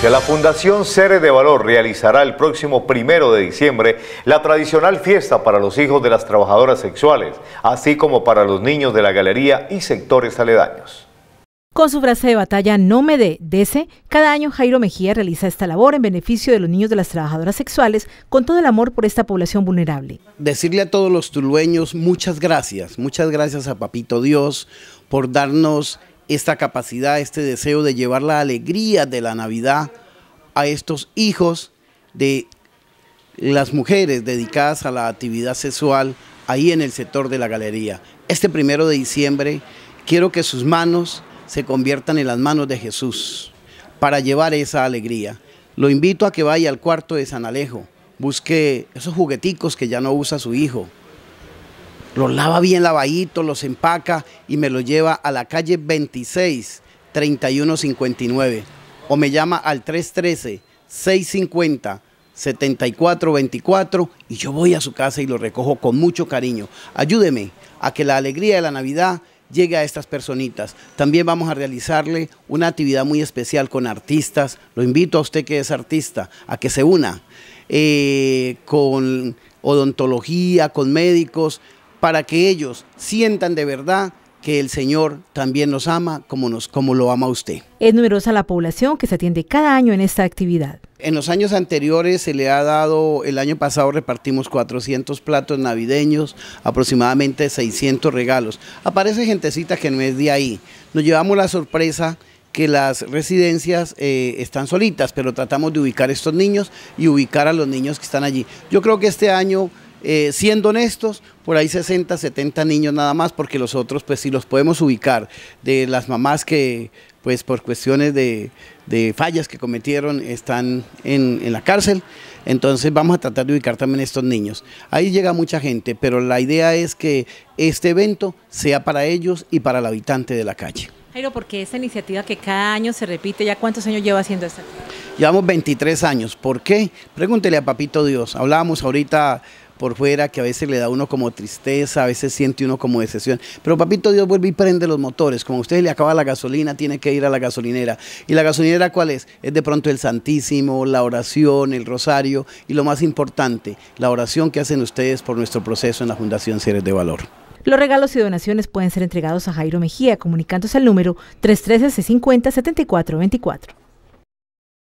que la Fundación Cere de Valor realizará el próximo primero de diciembre la tradicional fiesta para los hijos de las trabajadoras sexuales, así como para los niños de la galería y sectores aledaños. Con su frase de batalla No me dé, dese, cada año Jairo Mejía realiza esta labor en beneficio de los niños de las trabajadoras sexuales con todo el amor por esta población vulnerable. Decirle a todos los tulueños muchas gracias, muchas gracias a Papito Dios por darnos esta capacidad, este deseo de llevar la alegría de la Navidad a estos hijos de las mujeres dedicadas a la actividad sexual ahí en el sector de la galería. Este primero de diciembre quiero que sus manos se conviertan en las manos de Jesús para llevar esa alegría. Lo invito a que vaya al cuarto de San Alejo, busque esos jugueticos que ya no usa su hijo, los lava bien lavaditos, los empaca y me los lleva a la calle 26 3159 o me llama al 313 650 7424 y yo voy a su casa y lo recojo con mucho cariño. Ayúdeme a que la alegría de la Navidad llegue a estas personitas. También vamos a realizarle una actividad muy especial con artistas. Lo invito a usted que es artista a que se una eh, con odontología, con médicos para que ellos sientan de verdad que el Señor también nos ama como, nos, como lo ama usted. Es numerosa la población que se atiende cada año en esta actividad. En los años anteriores se le ha dado, el año pasado repartimos 400 platos navideños, aproximadamente 600 regalos. Aparece gentecita que no es de ahí. Nos llevamos la sorpresa que las residencias eh, están solitas, pero tratamos de ubicar a estos niños y ubicar a los niños que están allí. Yo creo que este año eh, siendo honestos, por ahí 60, 70 niños nada más, porque los otros, pues si los podemos ubicar, de las mamás que, pues por cuestiones de, fallas que cometieron, están en, en, la cárcel, entonces vamos a tratar de ubicar también estos niños. Ahí llega mucha gente, pero la idea es que este evento sea para ellos y para el habitante de la calle. Jairo, porque esta iniciativa que cada año se repite, ¿ya cuántos años lleva haciendo esta? Llevamos 23 años. ¿Por qué? Pregúntele a Papito Dios. Hablábamos ahorita por fuera que a veces le da a uno como tristeza, a veces siente uno como decepción. Pero papito Dios vuelve y prende los motores. Como a usted le acaba la gasolina, tiene que ir a la gasolinera. ¿Y la gasolinera cuál es? Es de pronto el Santísimo, la oración, el rosario y lo más importante, la oración que hacen ustedes por nuestro proceso en la Fundación Seres de Valor. Los regalos y donaciones pueden ser entregados a Jairo Mejía comunicándose al número 313-650-7424.